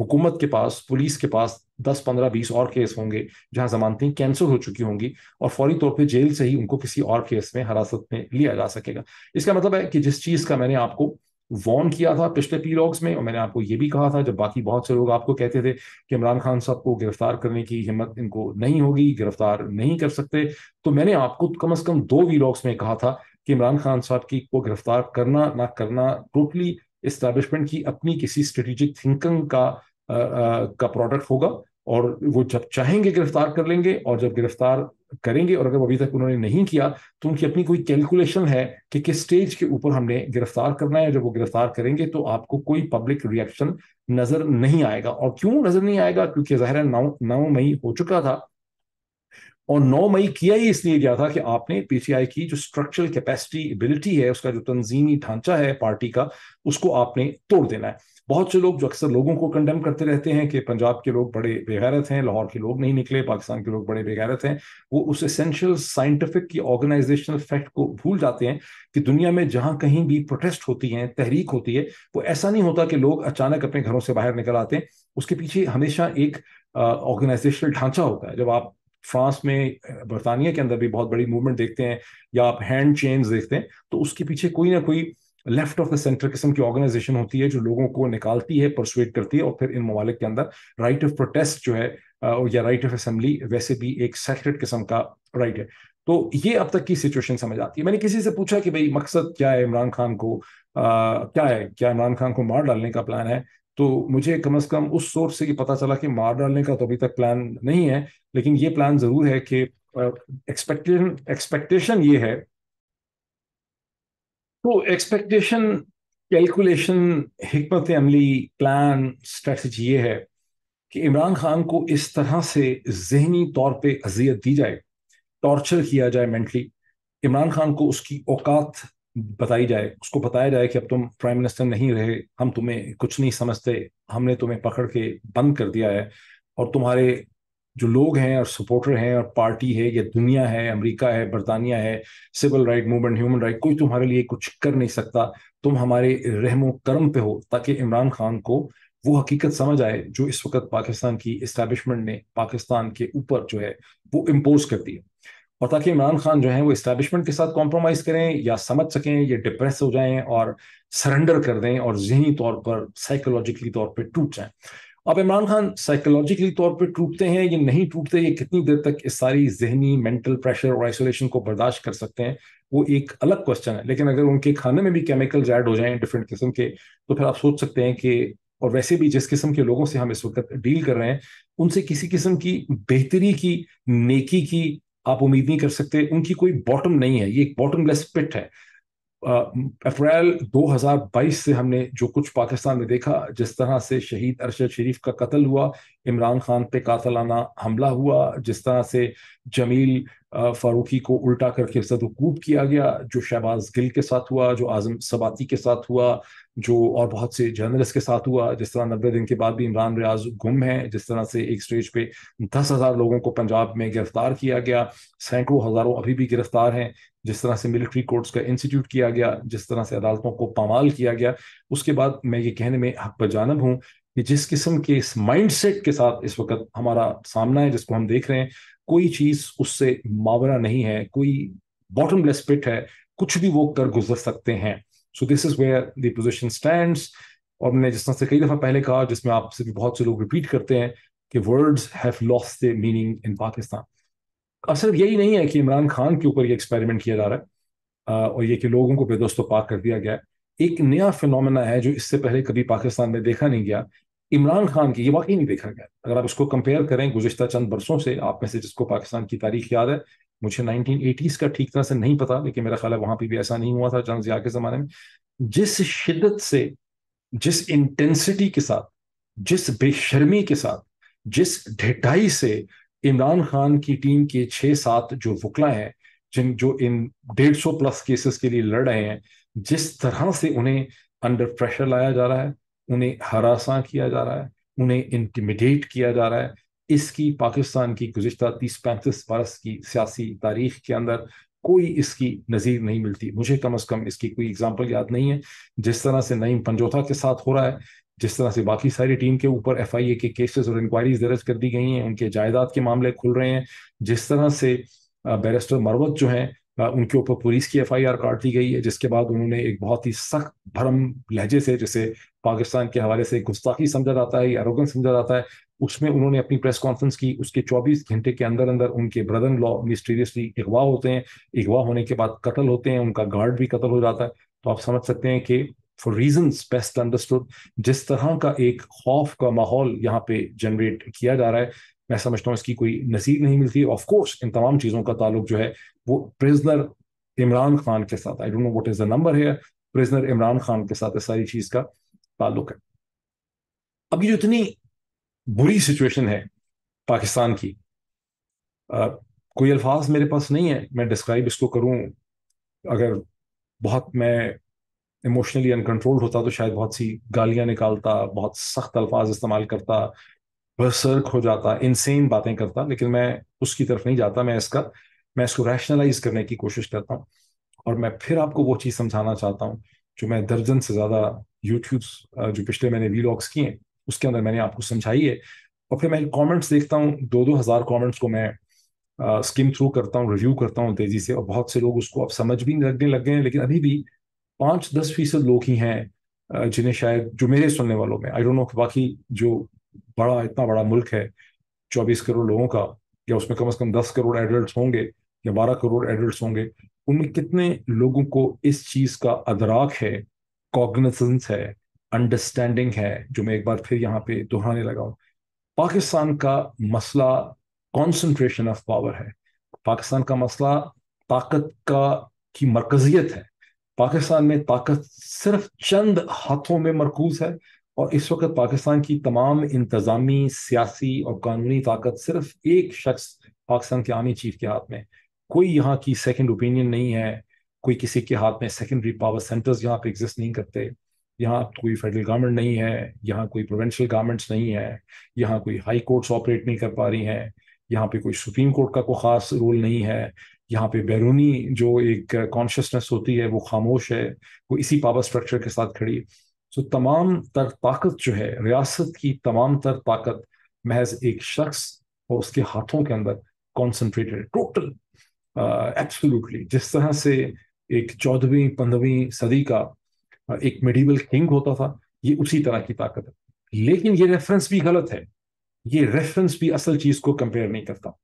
हुकूमत के पास पुलिस के पास दस पंद्रह बीस और केस होंगे जहां जमानतें कैंसिल हो चुकी होंगी और फौरी तौर पे जेल से ही उनको किसी और केस में हिरासत में लिया जा सकेगा इसका मतलब है कि जिस चीज़ का मैंने आपको वॉर्न किया था पिछले पीलॉग्स में और मैंने आपको ये भी कहा था जब बाकी बहुत से लोग आपको कहते थे कि इमरान खान साहब को गिरफ्तार करने की हिम्मत इनको नहीं होगी गिरफ्तार नहीं कर सकते तो मैंने आपको कम अज कम दो वीलॉग्स में कहा था कि इमरान खान साहब की को गिरफ्तार करना ना करना टोटली इस्टेब्लिशमेंट की अपनी किसी स्ट्रेटेजिक थिंकिंग का का प्रोडक्ट होगा और वो जब चाहेंगे गिरफ्तार कर लेंगे और जब गिरफ्तार करेंगे और अगर अभी तक उन्होंने नहीं किया तो उनकी अपनी कोई कैलकुलेशन है कि किस स्टेज के ऊपर हमने गिरफ्तार करना है जब वो गिरफ्तार करेंगे तो आपको कोई पब्लिक रिएक्शन नजर नहीं आएगा और क्यों नजर नहीं आएगा क्योंकि ज़ाहिर नौ नौ मई हो चुका था और नौ मई किया ही इसलिए गया था कि आपने पीटीआई की जो स्ट्रक्चरल कैपेसिटी एबिलिटी है उसका जो तंजीमी ढांचा है पार्टी का उसको आपने तोड़ देना है बहुत से लोग जो अक्सर लोगों को कंडेम करते रहते हैं कि पंजाब के लोग बड़े बेगैरत हैं लाहौर के लोग नहीं निकले पाकिस्तान के लोग बड़े बेगैरत हैं वो उस एसेंशियल साइंटिफिक की ऑर्गेनाइजेशनल फैक्ट को भूल जाते हैं कि दुनिया में जहाँ कहीं भी प्रोटेस्ट होती है तहरीक होती है वो ऐसा नहीं होता कि लोग अचानक अपने घरों से बाहर निकल आते हैं उसके पीछे हमेशा एक ऑर्गेनाइजेशनल ढांचा होता है जब आप फ्रांस में बरतानिया के अंदर भी बहुत बड़ी मूवमेंट देखते हैं या आप हैंड चेन्स देखते हैं तो उसके पीछे कोई ना कोई लेफ्ट ऑफ द सेंटर किस्म की ऑर्गेनाइजेशन होती है जो लोगों को निकालती है परसुएट करती है और फिर इन ममालिक के अंदर राइट ऑफ प्रोटेस्ट जो है या राइट ऑफ असेंबली वैसे भी एक सेटरेट किस्म का राइट है तो ये अब तक की सिचुएशन समझ आती है मैंने किसी से पूछा कि भाई मकसद क्या है इमरान खान को आ, क्या है क्या इमरान खान को मार डालने का प्लान है तो मुझे कम अज कम उस सोर्स से ये पता चला कि मार डालने का तो अभी तक प्लान नहीं है लेकिन ये प्लान जरूर है कि एक्सपेक्टेशन एक्सपेक्टेशन ये है तो एक्सपेक्टेशन कैलकुलेशन हमत अमली प्लान स्ट्रेटजी ये है कि इमरान खान को इस तरह से जहनी तौर पे अजियत दी जाए टॉर्चर किया जाए मेंटली इमरान खान को उसकी औकात बताई जाए उसको बताया जाए कि अब तुम प्राइम मिनिस्टर नहीं रहे हम तुम्हें कुछ नहीं समझते हमने तुम्हें पकड़ के बंद कर दिया है और तुम्हारे जो लोग हैं और सपोर्टर हैं और पार्टी है या दुनिया है अमेरिका है बरतानिया है civil right movement human right कोई तुम्हारे लिए कुछ कर नहीं सकता तुम हमारे रहमो करम पे हो ताकि इमरान खान को वो हकीकत समझ आए जो इस वक्त पाकिस्तान की इस्टेबलिशमेंट ने पाकिस्तान के ऊपर जो है वो इम्पोज कर दी है और ताकि इमरान खान जो है वो इस्टेबलिशमेंट के साथ कॉम्प्रोमाइज़ करें या समझ सकें या डिप्रेस हो जाएं और सरेंडर कर दें और जहनी तौर पर साइकोलॉजिकली तौर पर टूट जाएं अब इमरान खान साइकोलॉजिकली तौर पर टूटते हैं या नहीं टूटते ये कितनी देर तक इस सारी जहनी मेंटल प्रेशर और आइसोलेशन को बर्दाश्त कर सकते हैं वो एक अलग क्वेश्चन है लेकिन अगर उनके खाने में भी केमिकल्स ऐड हो जाएं डिफरेंट किस्म के तो फिर आप सोच सकते हैं कि और वैसे भी जिस किस्म के लोगों से हम इस वक्त डील कर रहे हैं उनसे किसी किस्म की बेहतरी की नेकी की आप उम्मीद नहीं कर सकते उनकी कोई बॉटम नहीं है ये एक बॉटमलेस पिट है अप्रैल 2022 से हमने जो कुछ पाकिस्तान में देखा जिस तरह से शहीद अरशद शरीफ का कत्ल हुआ इमरान खान पे कातलाना हमला हुआ जिस तरह से जमील फारूकी को उल्टा करके सदकूब किया गया जो शहबाज गिल के साथ हुआ जो आजम सबाती के साथ हुआ जो और बहुत से जर्नलिस्ट के साथ हुआ जिस तरह नब्बे दिन के बाद भी इमरान रियाज गुम है जिस तरह से एक स्टेज पे दस हज़ार लोगों को पंजाब में गिरफ्तार किया गया सैकड़ों हज़ारों अभी भी गिरफ्तार हैं जिस तरह से मिलिट्री कोर्ट्स का इंस्टीट्यूट किया गया जिस तरह से अदालतों को पामाल किया गया उसके बाद मैं ये कहने में हक पर जानब हूँ कि जिस किस्म के इस माइंडसेट के साथ इस वक्त हमारा सामना है जिसको हम देख रहे हैं कोई चीज उससे मावरा नहीं है कोई बॉटमलेस पिट है कुछ भी वो कर गुजर सकते हैं so this is where the position stand और मैंने जिस तरह से कई दफा पहले कहा जिसमें आपसे भी बहुत से लोग रिपीट करते हैं कि words have lost the meaning in Pakistan अब सिर्फ यही नहीं है कि इमरान खान के ऊपर ये एक्सपेरिमेंट किया जा रहा है और ये कि लोगों को बेदोस्तों पाक कर दिया गया है एक नया फिनोमेना है जो इससे पहले कभी पाकिस्तान में देखा नहीं गया इमरान खान की ये वाकई नहीं देखा गया अगर आप इसको कंपेयर करें गुजशत चंद बरसों से आप में से जिसको पाकिस्तान की तारीख याद है मुझे 1980s का ठीक तरह से नहीं पता लेकिन मेरा ख्याल है वहां पर भी ऐसा नहीं हुआ था चंद जिया के ज़माने में जिस शिद्दत से जिस इंटेंसिटी के साथ जिस बेशर्मी के साथ जिस ढिटाई से इमरान खान की टीम के छः सात जो वकला हैं जिन जो इन डेढ़ सौ प्लस केसेस के लिए लड़ रहे हैं जिस तरह से उन्हें अंडर प्रेशर लाया जा रहा है उन्हें हरासा किया जा रहा है उन्हें इंटिमिडेट किया जा रहा है इसकी पाकिस्तान की गुजशत तीस पैंतीस बरस की सियासी तारीख के अंदर कोई इसकी नज़ीर नहीं मिलती मुझे कम अज़ कम इसकी कोई एग्जाम्पल याद नहीं है जिस तरह से नईम पंजोथा के साथ हो रहा है जिस तरह से बाकी सारी टीम के ऊपर एफ आई ए के केसेस और इंक्वायरीज दर्ज कर दी गई हैं उनके जायदाद के मामले खुल रहे हैं जिस तरह से बैरिस्टर मरवत जो हैं उनके ऊपर पुलिस की एफआईआर काट दी गई है जिसके बाद उन्होंने एक बहुत ही सख्त भरम लहजे से जिसे पाकिस्तान के हवाले से गुस्ताखी समझा जाता है या समझा जाता है उसमें उन्होंने अपनी प्रेस कॉन्फ्रेंस की उसके 24 घंटे के अंदर अंदर उनके ब्रदर लॉ मिस्टीरियसली अगवा होते हैं अगवा होने के बाद कत्ल होते हैं उनका गार्ड भी कत्ल हो जाता है तो आप समझ सकते हैं कि फॉर रीजन बेस्ट अंडरस्टूड जिस तरह का एक खौफ का माहौल यहाँ पे जनरेट किया जा रहा है मैं समझता हूँ इसकी कोई नसीब नहीं मिलती ऑफ कोर्स इन तमाम चीज़ों का ताल्लुक जो है वो प्रिजनर इमरान खान के साथ I don't know what is the number है प्रिजनर इमरान खान के साथ इस सारी चीज़ का ताल्लुक है अब ये जो इतनी बुरी सिचुएशन है पाकिस्तान की आ, कोई अल्फाज मेरे पास नहीं है मैं डिस्क्राइब इसको करूँ अगर बहुत मैं इमोशनली अनकंट्रोल्ड होता तो शायद बहुत सी गालियां निकालता बहुत सख्त अल्फाज इस्तेमाल करता वह सर्क हो जाता इनसेन बातें करता लेकिन मैं उसकी तरफ नहीं जाता मैं इसका मैं इसको रैशनलाइज करने की कोशिश करता हूँ और मैं फिर आपको वो चीज़ समझाना चाहता हूँ जो मैं दर्जन से ज़्यादा यूट्यूब जो पिछले मैंने वीलॉग्स किए हैं उसके अंदर मैंने आपको समझाई है और फिर मैं कॉमेंट्स देखता हूँ दो दो हज़ार कॉमेंट्स को मैं स्किम थ्रू करता हूँ रिव्यू करता हूँ तेज़ी से और बहुत से लोग उसको अब समझ भी लगने लग गए हैं लेकिन अभी भी पाँच दस फीसद लोग ही हैं जिन्हें शायद जो मेरे सुनने वालों में आई डोंट नो बाकी जो बड़ा इतना बड़ा मुल्क है चौबीस करोड़ लोगों का या उसमें कम से कम दस करोड़ एडल्ट होंगे या बारह करोड़ एडल्ट होंगे उनमें कितने लोगों को इस चीज़ का अदराक है कॉग्निजेंस है अंडरस्टैंडिंग है जो मैं एक बार फिर यहाँ पे दोहराने लगा हूँ पाकिस्तान का मसला कॉन्सेंट्रेशन ऑफ पावर है पाकिस्तान का मसला ताकत का की मरकजियत है पाकिस्तान में ताकत सिर्फ चंद हाथों में मरकूज है और इस वक्त पाकिस्तान की तमाम इंतज़ामी सियासी और कानूनी ताकत सिर्फ एक शख्स पाकिस्तान के आर्मी चीफ के हाथ में कोई यहाँ की सेकेंड ओपिनियन नहीं है कोई किसी के हाथ में सेकेंडरी पावर सेंटर्स यहाँ पे एग्जिस्ट नहीं करते यहाँ कोई फेडरल गवर्नमेंट नहीं है यहाँ कोई प्रोवेंशल गवर्नमेंट्स नहीं है यहाँ कोई हाई कोर्ट्स ऑपरेट नहीं कर पा रही हैं यहाँ पे कोई सुप्रीम कोर्ट का कोई ख़ास रोल नहीं है यहाँ पे बैरूनी जो एक कॉन्शियसनेस होती है वो खामोश है वो इसी पावर स्ट्रक्चर के साथ खड़ी है सो तमाम तर ताकत जो है रियासत की तमाम तर ताकत महज एक शख्स और उसके हाथों के अंदर कॉन्सेंट्रेटेड टोटल एब्सोल्युटली जिस तरह से एक चौदहवीं पंद्रहवीं सदी का एक मेडिवल किंग होता था ये उसी तरह की ताकत है लेकिन ये रेफरेंस भी गलत है ये रेफरेंस भी असल चीज को कंपेयर नहीं करता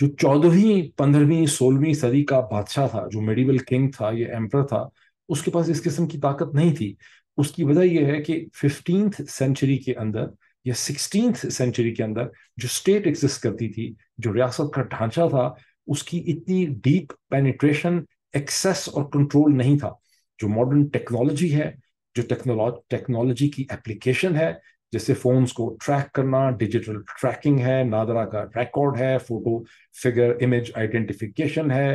जो चौदहवीं पंद्रहवीं सोलहवीं सदी का बादशाह था जो मेडिवल किंग था ये एम्पर था उसके पास इस किस्म की ताकत नहीं थी उसकी वजह यह है कि फिफ्टींथ सेंचुरी के अंदर या सिक्सटीन सेंचुरी के अंदर जो स्टेट एग्जिस्ट करती थी जो रियासत का ढांचा था उसकी इतनी डीप पेनिट्रेशन एक्सेस और कंट्रोल नहीं था जो मॉडर्न टेक्नोलॉजी है जो टेक्नोलॉजी की एप्लीकेशन है जैसे फोन्स को ट्रैक करना डिजिटल ट्रैकिंग है नादरा का रिकॉर्ड है फोटो फिगर इमेज आइडेंटिफिकेशन है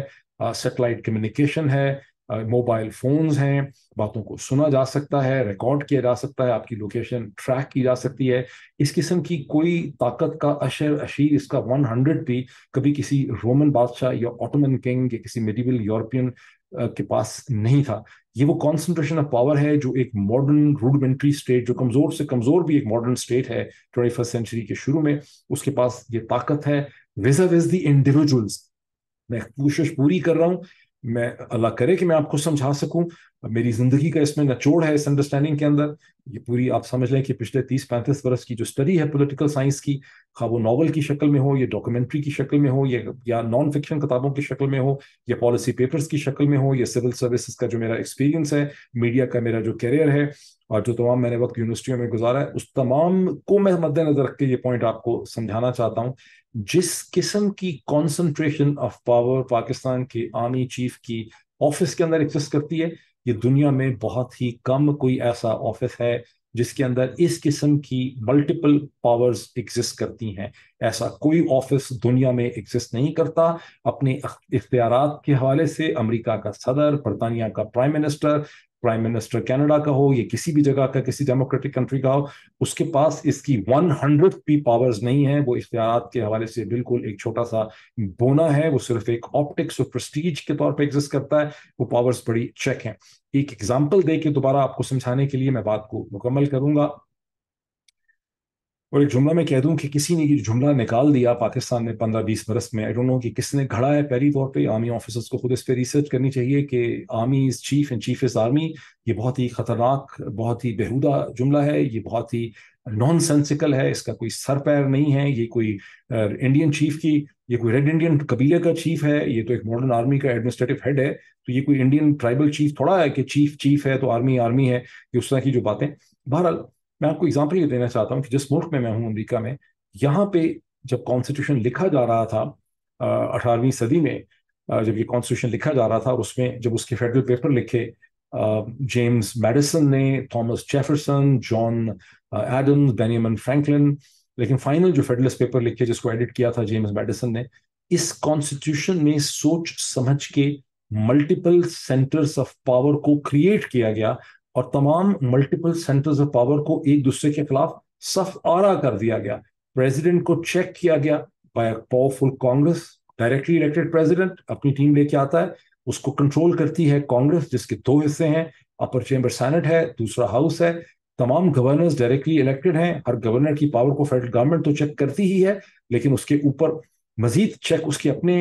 सेटेलाइट uh, कम्युनिकेशन है मोबाइल फोन्स हैं बातों को सुना जा सकता है रिकॉर्ड किया जा सकता है आपकी लोकेशन ट्रैक की जा सकती है इस किस्म की कोई ताकत का अशर अशीर इसका वन हंड्रेड भी कभी किसी रोमन बादशाह या ऑटोमन किंग या किसी मेडिवल यूरोपियन के पास नहीं था ये वो कॉन्सेंट्रेशन ऑफ पावर है जो एक मॉडर्न रूडमेंट्री स्टेट जो कमजोर से कमजोर भी एक मॉडर्न स्टेट है ट्वेंटी फर्स्ट सेंचुरी के शुरू में उसके पास ये ताकत है विजर्व इज द इंडिविजुअल्स मैं कोशिश पूरी कर रहा हूँ मैं अल्लाह करे कि मैं आपको समझा सकूं मेरी ज़िंदगी का इसमें नचोड़ है इस अंडरस्टैंडिंग के अंदर ये पूरी आप समझ लें कि पिछले तीस पैंतीस बरस की जो स्टडी है पॉलिटिकल साइंस की खा वो नावल की शक्ल में हो या डॉक्यूमेंट्री की शक्ल में हो या या नॉन फिक्शन किताबों की शक्ल में हो या पॉलिसी पेपर्स की शक्ल में हो या सिविल सर्विसेज का जो मेरा एक्सपीरियंस है मीडिया का मेरा जो करियर है और जो तमाम मैंने वक्त यूनिवर्सिटियों में गुजारा है उस तमाम को मैं मद्देनजर रख के ये पॉइंट आपको समझाना चाहता हूँ जिस किस्म की कॉन्सेंट्रेशन ऑफ पावर पाकिस्तान के आर्मी चीफ की ऑफिस के अंदर एग्जिस्ट करती है ये दुनिया में बहुत ही कम कोई ऐसा ऑफिस है जिसके अंदर इस किस्म की मल्टीपल पावर्स एग्जिस्ट करती हैं ऐसा कोई ऑफिस दुनिया में एग्जिस्ट नहीं करता अपने इख्तियार के हवाले से अमेरिका का सदर बरतानिया का prime minister prime minister Canada का हो या किसी भी जगह का किसी डेमोक्रेटिक कंट्री का हो उसके पास इसकी वन हंड्रेड पी पावर्स नहीं है वो इख्तियार के हवाले से बिल्कुल एक छोटा सा बोना है वो सिर्फ एक ऑप्टिक्स और प्रस्टीज के तौर पर एग्जिस्ट करता है वो पावर्स बड़ी चेक हैं एक एग्जाम्पल दे के दोबारा आपको समझाने के लिए मैं बात को मुकम्मल करूंगा और एक जुमला मैं कह दूं कि किसी ने ये जुमला निकाल दिया पाकिस्तान ने पंद्रह बीस बरस में आई डोंट नो कि किसने घड़ा है पहली तौर पर आर्मी ऑफिसर्स को खुद इस पर रिसर्च करनी चाहिए कि army is chief and chief is army ये बहुत ही खतरनाक बहुत ही बेहुदा जुमला है ये बहुत ही नॉन सेंसिकल है इसका कोई सर पैर नहीं है ये कोई इंडियन चीफ की ये कोई रेड इंडियन कबीले का चीफ है ये तो एक मॉडर्न आर्मी का एडमिनिस्ट्रेटिव हेड है तो ये कोई इंडियन ट्राइबल चीफ थोड़ा है कि चीफ चीफ है तो आर्मी आर्मी है ये उस तरह की जो बातें बहरहाल मैं आपको एग्जाम्पल ये देना चाहता हूँ कि जिस मुल्क में मैं हूँ अमरीका में यहाँ पे जब कॉन्स्टिट्यूशन लिखा जा रहा था अठारहवीं सदी में जब ये कॉन्स्टिट्यूशन लिखा जा रहा था उसमें जब उसके फेडरल पेपर लिखे जेम्स मेडिसन ने Thomas Jefferson John Adam Benjamin Franklin लेकिन फाइनल जो फेडरलिस्ट पेपर लिखे जिसको एडिट किया था जेम्स मेडिसन ने इस कॉन्स्टिट्यूशन में सोच समझ के मल्टीपल सेंटर्स ऑफ पावर को क्रिएट किया गया और तमाम मल्टीपल सेंटर्स ऑफ पावर को एक दूसरे के खिलाफ सफ आरा कर दिया गया प्रेसिडेंट को चेक किया गया by powerful Congress directly elected president अपनी टीम लेके आता है उसको कंट्रोल करती है कांग्रेस जिसके दो हिस्से हैं अपर चेंबर सैनेट है दूसरा हाउस है तमाम गवर्नर्स डायरेक्टली इलेक्टेड हैं हर गवर्नर की पावर को फेडरल गवर्नमेंट तो चेक करती ही है लेकिन उसके ऊपर मजीद चेक उसके अपने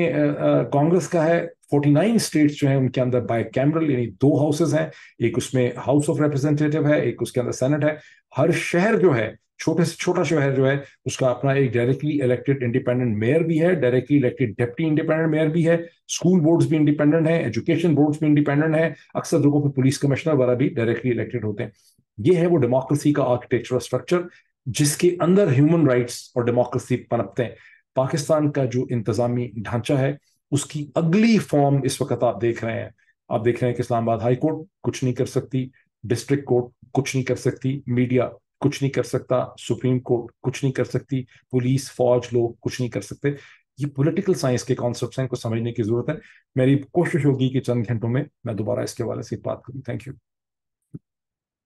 कांग्रेस का है 49 स्टेट्स जो हैं उनके अंदर बाय कैमरल यानी दो हाउसेज हैं एक उसमें हाउस ऑफ रिप्रेजेंटेटिव है एक उसके अंदर सेनेट है हर शहर जो है छोटे से छोटा शहर जो है उसका अपना एक डायरेक्टली इलेक्टेड इंडिपेंडेंट मेयर भी है directly elected deputy independent mayor भी है स्कूल बोर्ड्स भी इंडिपेंडेंट है एजुकेशन बोर्ड्स भी इंडिपेंडेंट है अक्सर लोगों पर पुलिस कमिश्नर वगैरह भी डायरेक्टली इलेक्टेड होते हैं ये है वो डेमोक्रेसी का आर्किटेक्चरल स्ट्रक्चर जिसके अंदर ह्यूमन राइट्स और डेमोक्रेसी पनपते हैं पाकिस्तान का जो इंतजामी ढांचा है उसकी अगली फॉर्म इस वक्त आप देख रहे हैं आप देख रहे हैं कि इस्लामाबाद हाई कोर्ट कुछ नहीं कर सकती डिस्ट्रिक्ट कोर्ट कुछ नहीं कर सकती मीडिया कुछ नहीं कर सकता सुप्रीम कोर्ट कुछ नहीं कर सकती पुलिस फौज लोग कुछ नहीं कर सकते ये पॉलिटिकल साइंस के कॉन्सेप्ट हैं इनको समझने की जरूरत है मेरी कोशिश होगी कि चंद घंटों में मैं दोबारा इसके हवाले से बात करूँ थैंक यू